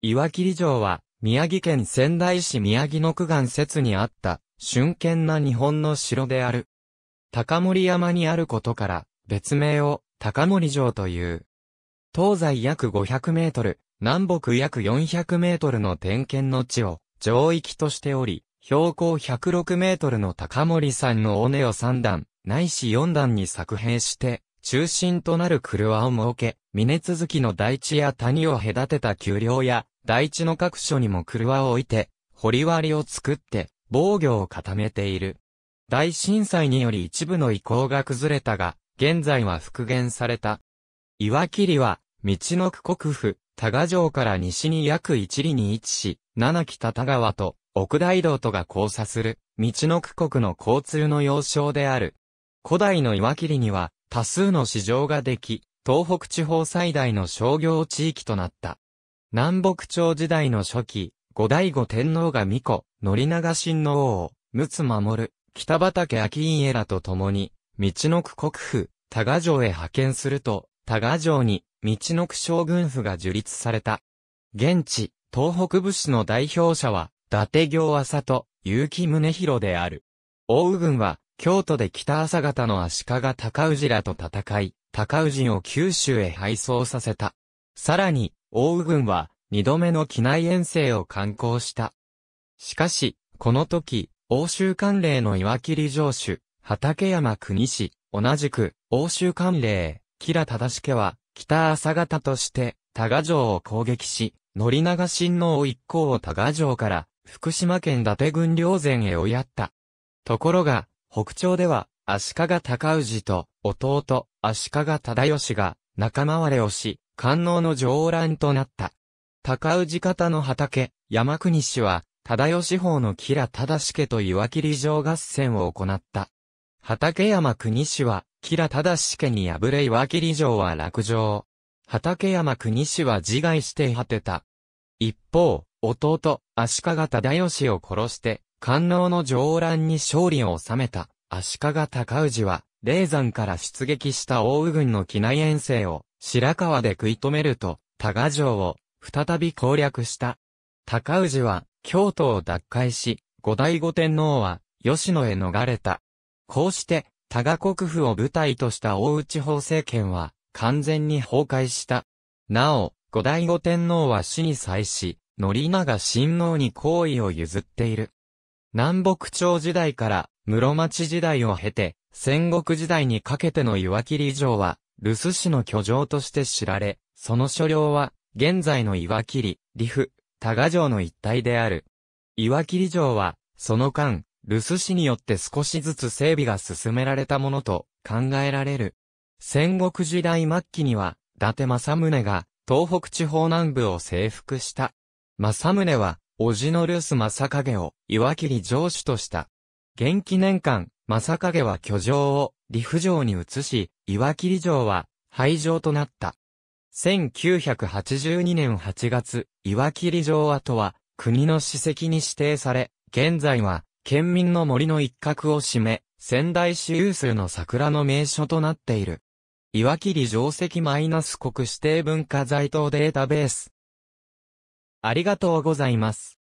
岩切城は、宮城県仙台市宮城の区岸説にあった、春間な日本の城である。高森山にあることから、別名を高森城という。東西約500メートル、南北約400メートルの点検の地を城域としており、標高106メートルの高森山の尾根を3段、ないし4段に作兵して、中心となる車を設け、峰続きの大地や谷を隔てた丘陵や、大地の各所にも車を置いて、掘割を作って、防御を固めている。大震災により一部の遺構が崩れたが、現在は復元された。岩切は、道の区国府、多賀城から西に約1里に位置し、七北多川と、奥大道とが交差する、道の区国の交通の要衝である。古代の岩切には、多数の市場ができ、東北地方最大の商業地域となった。南北朝時代の初期、後醍醐天皇が巫女、宣長親王を、陸奥守、北畠秋家らと共に、道の区国府、多賀城へ派遣すると、多賀城に、道の区将軍府が樹立された。現地、東北武士の代表者は、伊達行浅と、結城宗広である。大宇軍は、京都で北朝方の足利高氏らと戦い、高氏を九州へ配送させた。さらに、大宇軍は、二度目の機内遠征を観光した。しかし、この時、欧州官令の岩切城主、畠山国氏、同じく、欧州官令、吉良忠家は、北朝方として、多賀城を攻撃し、森長親王一行を多賀城から、福島県伊達郡両前へ追いやった。ところが、北朝では、足利高氏と弟、足利忠義が仲間割れをし、官能の上乱となった。高氏方の畑、山国氏は、忠義法の吉良忠家と岩切城合戦を行った。畠山国氏は、吉良忠家に敗れ岩切城は落城。畠山国氏は自害して果てた。一方、弟、足利忠義を殺して、官能の上乱に勝利を収めた足利高氏は、霊山から出撃した大宇軍の機内遠征を白川で食い止めると、多賀城を再び攻略した。高氏は京都を奪回し、後醍醐天皇は吉野へ逃れた。こうして、多賀国府を舞台とした大内法政権は完全に崩壊した。なお、後醍醐天皇は死に際し、宣長親王に好意を譲っている。南北朝時代から室町時代を経て、戦国時代にかけての岩切城は、留守市の居城として知られ、その所領は、現在の岩切、利府、多賀城の一帯である。岩切城は、その間、留守市によって少しずつ整備が進められたものと考えられる。戦国時代末期には、伊達政宗が東北地方南部を征服した。政宗はおじの留守正影を岩切城主とした。元記年間、正影は居城を陸城に移し、岩切城は廃城となった。1982年8月、岩切城跡は国の史跡に指定され、現在は県民の森の一角を占め、仙台市有数の桜の名所となっている。岩切城跡マイナス国指定文化財等データベース。ありがとうございます。